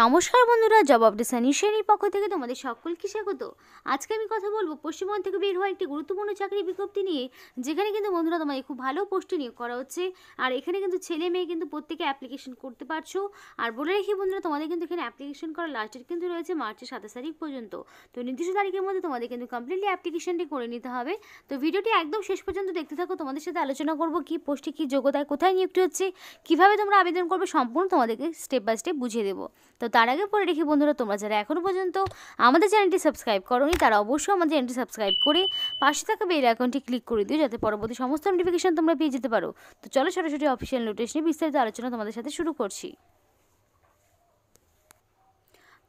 নমস্কার বন্ধুরা জবাব ডিসানি সেনের পক্ষ থেকে তোমাদের সকলকে স্বাগত আজকে আমি কথা বলবো পশ্চিমবঙ্গ থেকে বের হওয়া একটি গুরুত্বপূর্ণ চাকরি বিজ্ঞপ্তি নিয়ে যেখানে কিন্তু বন্ধুরা তোমাদের খুব ভালো পোস্টে নিয়োগ করা হচ্ছে আর এখানে কিন্তু ছেলে মেয়ে কিন্তু প্রত্যেকে অ্যাপ্লিকেশন করতে পারছো আর বলে রেখে বন্ধুরা তোমাদের কিন্তু এখানে অ্যাপ্লিকেশন করার লাস্ট ডেট কিন্তু রয়েছে মার্চের সাতাশ তারিখ পর্যন্ত তো নির্দিষ্ট তারিখের মধ্যে তোমাদের কিন্তু কমপ্লিটলি অ্যাপ্লিকেশনটি করে নিতে হবে তো ভিডিওটি একদম শেষ পর্যন্ত দেখতে থাকো তোমাদের সাথে আলোচনা করবো কী পোস্টে কী যোগ্যতায় কোথায় নিয়োগটি হচ্ছে কীভাবে তোমরা আবেদন করবে সম্পূর্ণ তোমাদেরকে স্টেপ বাই স্টেপ বুঝিয়ে দেবো তো তার আগে পরে রেখি বন্ধুরা তোমরা যারা এখনও পর্যন্ত আমাদের চ্যানেলটি সাবস্ক্রাইব করোনি তারা অবশ্যই আমাদের চ্যানেলটি সাবস্ক্রাইব করে পাশে থাকা বেল আইকনটি ক্লিক করে দিও যাতে পরবর্তী সমস্ত নোটিফিকেশন তোমরা পেয়ে যেতে পারো তো চলো সরাসরি অফিসিয়াল নোটিশ নিয়ে বিস্তারিত আলোচনা তোমাদের সাথে শুরু করছি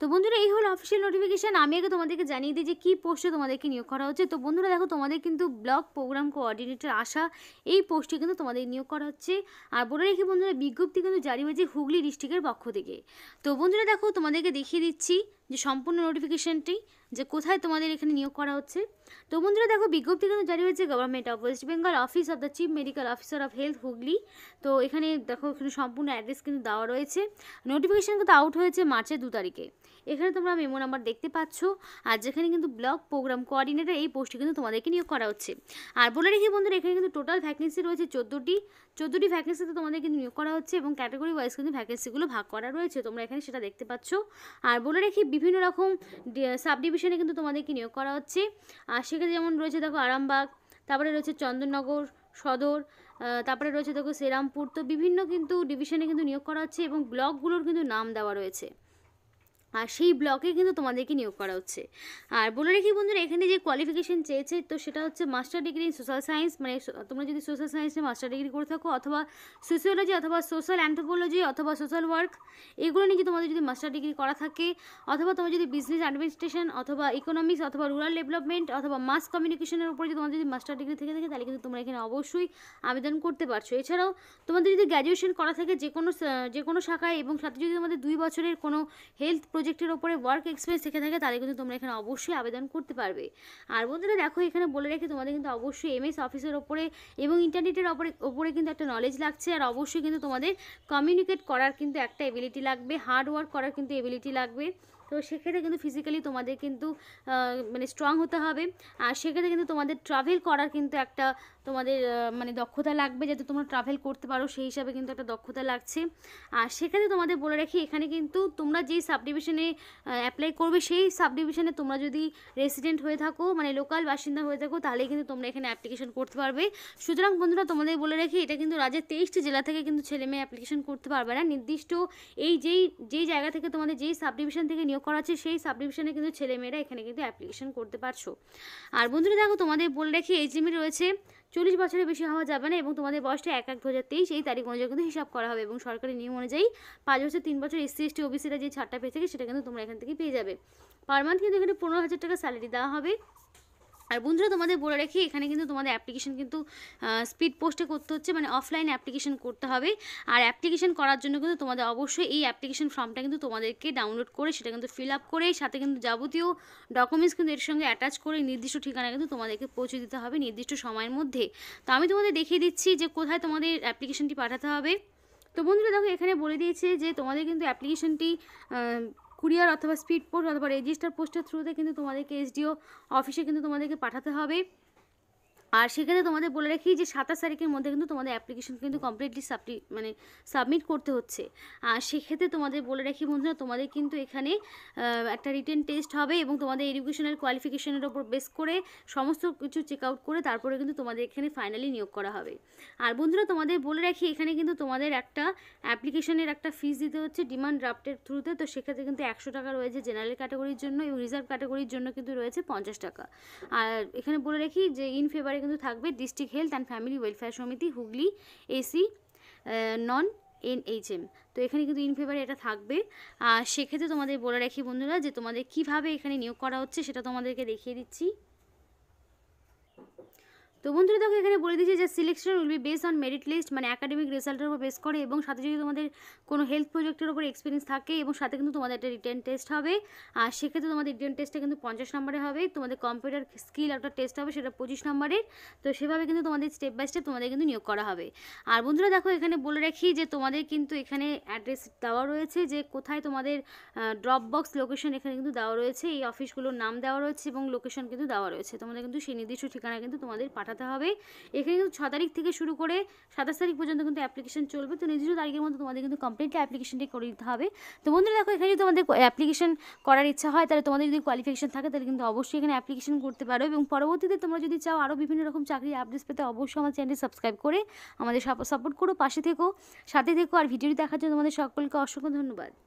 তো বন্ধুরা এই হলো অফিসিয়াল নোটিফিকেশান আমি আগে তোমাদেরকে জানিয়ে দিই যে কী পোস্টে তোমাদেরকে নিয়োগ করা হচ্ছে তো বন্ধুরা দেখো তোমাদের কিন্তু ব্লক প্রোগ্রাম কোঅর্ডিনেটর আসা এই পোস্টে কিন্তু তোমাদের নিয়োগ করা হচ্ছে আর বলে রেখে বন্ধুরা বিজ্ঞপ্তি কিন্তু জারি হয়েছে হুগলি ডিস্ট্রিক্টের পক্ষ থেকে তো বন্ধুরা দেখো তোমাদেরকে দেখিয়ে দিচ্ছি যে সম্পূর্ণ নোটিফিকেশানটি যে কোথায় তোমাদের এখানে নিয়োগ করা হচ্ছে তো বন্ধুরা দেখো বিজ্ঞপ্তি কিন্তু জারি হয়েছে government of West Bengal office of the chief medical officer of health Hooghly তো এখানে দেখো এখানে সম্পূর্ণ অ্যাড্রেস কিন্তু দেওয়া রয়েছে নোটিফিকেশান কিন্তু আউট হয়েছে মার্চের দু তারিখে এখানে তোমরা মেমো নাম্বার দেখতে পাচ্ছ আর যেখানে কিন্তু ব্লক প্রোগ্রাম কোয়ার্ডিনেটার এই পোস্টে কিন্তু তোমাদেরকে নিয়োগ করা হচ্ছে আর বলে রেখে বন্ধুরা এখানে কিন্তু টোটাল ভ্যাকেন্সি রয়েছে চোদ্দোটি চোদ্দোটি ভ্যাকেন্সিতে তোমাদের কিন্তু নিয়োগ করা হচ্ছে এবং ক্যাটাগরি ওয়াইজ কিন্তু ভ্যাকেন্সিগুলো ভাগ করা রয়েছে তোমরা এখানে সেটা দেখতে পাচ্ছ আর বলে রেখে বিভিন্ন রকম সাব ডিভিশনে কিন্তু তোমাদেরকে নিয়োগ করা হচ্ছে আর সেক্ষেত্রে যেমন রয়েছে দেখো আরামবাগ তারপরে রয়েছে চন্দননগর সদর তারপরে রয়েছে দেখো শ্রীরামপুর তো বিভিন্ন কিন্তু ডিভিশনে কিন্তু নিয়োগ করা হচ্ছে এবং ব্লকগুলোর কিন্তু নাম দেওয়া রয়েছে আর সেই ব্লকে কিন্তু তোমাদেরকে নিয়োগ করা হচ্ছে আর বলে রেখি বন্ধুরা এখানে যে কোয়ালিফিকেশান চেয়েছে তো সেটা হচ্ছে master degree in social science মানে তোমরা যদি সোশ্যাল সায়েন্সে মাস্টার ডিগ্রি করে থাকো অথবা সোশিওলজি অথবা সোশ্যাল অ্যান্থ্রোপোলজি অথবা সোশ্যাল ওয়ার্ক এগুলো নিয়ে তোমাদের যদি মাস্টার ডিগ্রি করা থাকে অথবা তোমার যদি বিজনেস অ্যাডমিনিস্ট্রেশন অথবা ইকোনমিক্স অথবা রুরাল ডেভেলপমেন্ট অথবা মাস কমিউনিকেশনের উপরে যদি তোমাদের যদি মাস্টার ডিগ্রি থেকে থাকে তাহলে কিন্তু তোমরা এখানে অবশ্যই আবেদন করতে পারছো এছাড়াও তোমাদের যদি গ্র্যাজুয়েশন করা থাকে যে কোনো যে কোনো শাখায় এবং সাথে যদি তোমাদের দুই বছরের কোনো হেলথ প্রজেক্টের ওপরে ওয়ার্ক এক্সপিরিয়েন্স থেকে থাকে তাহলে কিন্তু তোমরা এখানে অবশ্যই আবেদন করতে পারবে আর বন্ধুরা দেখো এখানে বলে রেখে তোমাদের কিন্তু অবশ্যই এমএস অফিসের ওপরে এবং ইন্টারনেটের ওপরে ওপরে কিন্তু একটা নলেজ লাগছে আর অবশ্যই কিন্তু তোমাদের কমিউনিকেট করার কিন্তু একটা এবিলিটি লাগবে হার্ড ওয়ার্ক করার কিন্তু এবিলিটি লাগবে তো সেক্ষেত্রে কিন্তু ফিজিক্যালি তোমাদের কিন্তু মানে স্ট্রং হতে হবে আর সেক্ষেত্রে কিন্তু তোমাদের ট্রাভেল করার কিন্তু একটা তোমাদের মানে দক্ষতা লাগবে যাতে তোমরা ট্রাভেল করতে পারো সেই হিসাবে কিন্তু একটা দক্ষতা লাগছে আর সেখানে তোমাদের বলে রাখি এখানে কিন্তু তোমরা যেই সাবডিভিশনে অ্যাপ্লাই করবে সেই সাবডিভিশনে তোমরা যদি রেসিডেন্ট হয়ে থাকো মানে লোকাল বাসিন্দা হয়ে থাকো তাহলে কিন্তু তোমরা এখানে অ্যাপ্লিকেশন করতে পারবে সুতরাং বন্ধুরা তোমাদের বলে রাখি এটা কিন্তু রাজ্যের তেইশটি জেলা থেকে কিন্তু ছেলে মেয়ে অ্যাপ্লিকেশন করতে পারবে না নির্দিষ্ট এই যেই যেই জায়গা থেকে তোমাদের যেই সাবডিভিশন থেকে নিয়োগ করা আছে সেই সাবডিভিশনে কিন্তু ছেলেমেয়েরা এখানে কিন্তু অ্যাপ্লিকেশন করতে পারছো আর বন্ধুরা দেখো তোমাদের বলে রাখি এইচ রয়েছে চল্লিশ বছরের বেশি হওয়া যাবে না এবং তোমাদের বয়সটা এক এক দু হাজার তেইশ এই তারিখ অনুযায়ী কিন্তু হিসাব করা হবে এবং সরকারি নিয়ম অনুযায়ী পাঁচ বছর তিন বছর এসসি এসটি ওবিসিরা যে ছাড়টা পেয়ে থাকে সেটা কিন্তু তোমরা এখান থেকে পেয়ে যাবে পার মান্থ কিন্তু এখানে পনেরো হাজার টাকা স্যালারি দেওয়া হবে আর বন্ধুরা তোমাদের বলে রাখি এখানে কিন্তু তোমাদের অ্যাপ্লিকেশন কিন্তু স্পিড পোস্টে করতে হচ্ছে মানে অফলাইন অ্যাপ্লিকেশন করতে হবে আর অ্যাপ্লিকেশন করার জন্য কিন্তু তোমাদের অবশ্যই এই অ্যাপ্লিকেশন ফর্মটা কিন্তু তোমাদেরকে ডাউনলোড করে সেটা কিন্তু ফিল আপ করে সাথে কিন্তু যাবতীয় ডকুমেন্টস কিন্তু এর সঙ্গে অ্যাটাচ করে নির্দিষ্ট ঠিকানা কিন্তু তোমাদেরকে পৌঁছে দিতে হবে নির্দিষ্ট সময়ের মধ্যে তো আমি তোমাদের দেখিয়ে দিচ্ছি যে কোথায় তোমাদের অ্যাপ্লিকেশনটি পাঠাতে হবে তো বন্ধুরা দেখো এখানে বলে দিয়েছে যে তোমাদের কিন্তু অ্যাপ্লিকেশনটি কুরিয়ার অথবা স্পিড পোস্ট অথবা রেজিস্টার পোস্টের থ্রুতে কিন্তু তোমাদেরকে এসডিও অফিসে কিন্তু তোমাদেরকে পাঠাতে হবে আর সেখানে তোমাদের বলে রাখি যে সাতাশ তারিখের মধ্যে কিন্তু তোমাদের অ্যাপ্লিকেশন কিন্তু কমপ্লিটলি সাবলি মানে সাবমিট করতে হচ্ছে আর সেক্ষেত্রে তোমাদের বলে রাখি বন্ধুরা তোমাদের কিন্তু এখানে একটা রিটেন টেস্ট হবে এবং তোমাদের এডুকেশনাল কোয়ালিফিকেশনের ওপর বেস করে সমস্ত কিছু চেক আউট করে তারপরে কিন্তু তোমাদের এখানে ফাইনালি নিয়োগ করা হবে আর বন্ধুরা তোমাদের বলে রাখি এখানে কিন্তু তোমাদের একটা অ্যাপ্লিকেশনের একটা ফিস দিতে হচ্ছে ডিমান্ড ড্রাফটের থ্রুতে তো সেক্ষেত্রে কিন্তু একশো টাকা রয়েছে জেনারেল ক্যাটাগরির জন্য এবং রিজার্ভ ক্যাটাগরির জন্য কিন্তু রয়েছে পঞ্চাশ টাকা আর এখানে বলে রাখি যে ইন ফেভারে কিন্তু থাকবে district health and family welfare Samiti Hooghly এসি নন এন এম তো এখানে কিন্তু ইন ফেভারে এটা থাকবে আর সেক্ষেত্রে তোমাদের বলে রাখি বন্ধুরা যে তোমাদের কিভাবে এখানে নিয়োগ করা হচ্ছে সেটা তোমাদেরকে দেখিয়ে দিচ্ছি তো বন্ধুরা দেখো এখানে বলে দিয়েছে যে selection will be base on merit list মানে একাডেমিক রেজাল্টের উপর বেস করে এবং সাথে যদি তোমাদের কোনো হেলথ প্রজেক্টের উপর এক্সপিরিয়েন্স থাকে এবং সাথে কিন্তু তোমাদের একটা রিটার্ন টেস্ট হবে আর সেক্ষেত্রে তোমাদের রিটার্ন টেস্টটা কিন্তু পঞ্চাশ নম্বরে হবে তোমাদের কম্পিউটার স্কিল একটা টেস্ট হবে সেটা পঁচিশ নম্বরের তো সেভাবে কিন্তু তোমাদের স্টেপ বাই স্টেপ তোমাদের কিন্তু নিয়োগ করা হবে আর বন্ধুরা দেখো এখানে বলে রাখি যে তোমাদের কিন্তু এখানে অ্যাড্রেস দেওয়া রয়েছে যে কোথায় তোমাদের ড্রপ বক্স লোকেশন এখানে কিন্তু দেওয়া রয়েছে এই অফিসগুলোর নাম দেওয়া রয়েছে এবং লোকেশন কিন্তু দেওয়া রয়েছে তোমাদের কিন্তু সেই নির্দিষ্ট ঠিকানা কিন্তু তোমাদের পাঠাতে হবে এখানে কিন্তু ছ তারিখ থেকে শুরু করে সাতাশ তারিখ পর্যন্ত কিন্তু অ্যাপ্লিকেশন চলবে তো নির্দিষ্ট তারিখের মধ্যে তোমাদের কিন্তু কমপ্লিটলি অ্যাপ্লিকেশনটি করে দিতে হবে তো বন্ধুরা দেখো এখানে যদি তোমাদের অ্যাপ্লিকেশন করার ইচ্ছা হয় তাহলে তোমাদের যদি কোয়ালিফিকেশন থাকে তাহলে কিন্তু অবশ্যই এখানে অ্যাপ্লিকেশন করতে পারো এবং পরবর্তীতে তোমরা যদি চাও আরও বিভিন্ন রকম চাকরির আপডেটস পেতে অবশ্যই আমার চ্যানেলটি সাবস্ক্রাইব করে আমাদের সাপোর্ট করো পাশে থেকো সাথে থেকো আর ভিডিওটি দেখার জন্য তোমাদের সকলকে অসংখ্য ধন্যবাদ